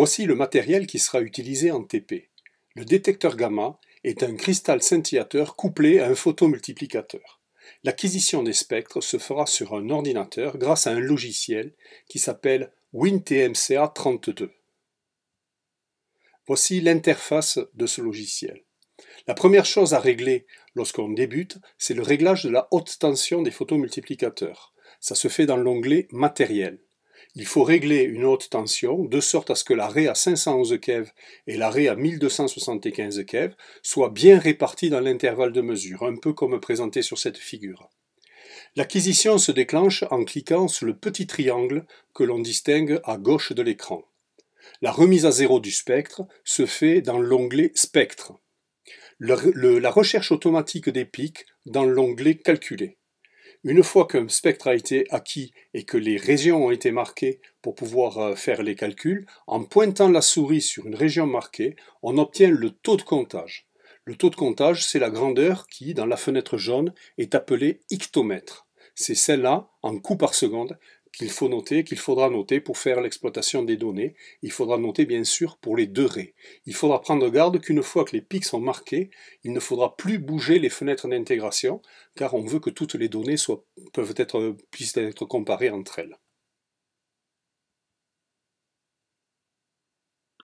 Voici le matériel qui sera utilisé en TP. Le détecteur gamma est un cristal scintillateur couplé à un photomultiplicateur. L'acquisition des spectres se fera sur un ordinateur grâce à un logiciel qui s'appelle WinTMCA32. Voici l'interface de ce logiciel. La première chose à régler lorsqu'on débute, c'est le réglage de la haute tension des photomultiplicateurs. Ça se fait dans l'onglet Matériel. Il faut régler une haute tension de sorte à ce que l'arrêt à 511 keV et l'arrêt à 1275 keV soient bien répartis dans l'intervalle de mesure, un peu comme présenté sur cette figure. L'acquisition se déclenche en cliquant sur le petit triangle que l'on distingue à gauche de l'écran. La remise à zéro du spectre se fait dans l'onglet Spectre. la recherche automatique des pics dans l'onglet Calculer. Une fois qu'un spectre a été acquis et que les régions ont été marquées pour pouvoir euh, faire les calculs, en pointant la souris sur une région marquée, on obtient le taux de comptage. Le taux de comptage, c'est la grandeur qui, dans la fenêtre jaune, est appelée ictomètre. C'est celle-là, en coups par seconde, qu'il faut noter, qu'il faudra noter pour faire l'exploitation des données. Il faudra noter bien sûr pour les deux raies. Il faudra prendre garde qu'une fois que les pics sont marqués, il ne faudra plus bouger les fenêtres d'intégration, car on veut que toutes les données peuvent être, puissent être comparées entre elles.